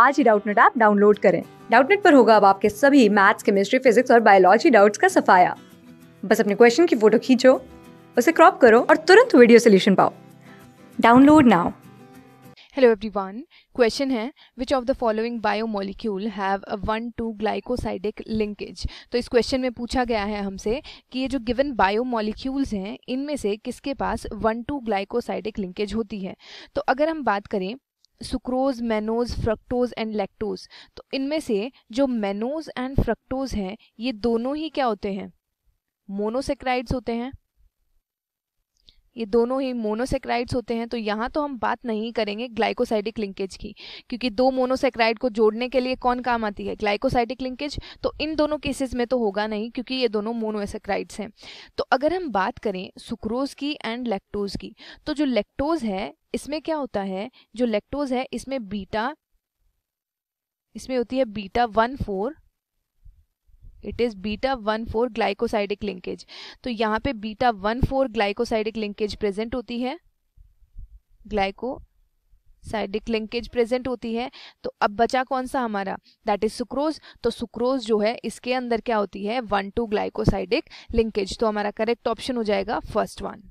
आज ही Doubtnut app download करें डाउटनेट पर होगा अब आपके सभी मैथ्स केमिस्ट्री फिजिक्स और बायोलॉजी डाउट्स का सफाया बस अपने क्वेश्चन की फोटो खींचो उसे क्रॉप करो और तुरंत वीडियो सोल्यूशन पाओ download now hello everyone question है which of the following biomolecule have a one two glycosidic linkage तो इस क्वेश्चन में पूछा गया है हमसे कि ये जो गिवन बायोमोलिक्यूल्स हैं इनमें से किसके पास वन टू ग्लाइकोसाइडिक लिंकेज होती है तो अगर हम बात करें sucrose mannose fructose and lactose तो इनमें से जो मेनोज एंड फ्रक्टोज हैं ये दोनों ही क्या होते हैं मोनोसेक्राइड्स होते हैं ये दोनों ही मोनोसेक्राइड्स होते हैं तो यहाँ तो हम बात नहीं करेंगे ग्लाइकोसाइडिक लिंकेज की क्योंकि दो मोनोसेक्राइड को जोड़ने के लिए कौन काम आती है ग्लाइकोसाइडिक लिंकेज तो इन दोनों केसेस में तो होगा नहीं क्योंकि ये दोनों मोनोसेक्राइड्स हैं तो अगर हम बात करें सुक्रोज की एंड लेक्टोज की तो जो लेक्टोज है इसमें क्या होता है जो लेक्टोज है इसमें बीटा इसमें होती है beta one four it is beta one four glycosidic linkage तो यहाँ पे beta one four glycosidic linkage present होती है ग्लाइको साइडिक लिंकेज प्रेजेंट होती है तो अब बचा कौन सा हमारा दैट इज सुक्रोज तो सुक्रोज जो है इसके अंदर क्या होती है वन टू ग्लाइकोसाइडिक लिंकेज तो हमारा करेक्ट ऑप्शन हो जाएगा फर्स्ट वन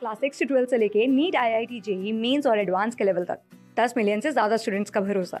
क्लास सिक्स से ट्वेल्थ से लेके NEET I I T JEE mains और एडवांस के लेवल तक दस मिलियन से ज़्यादा स्टूडेंट्स का भरोसा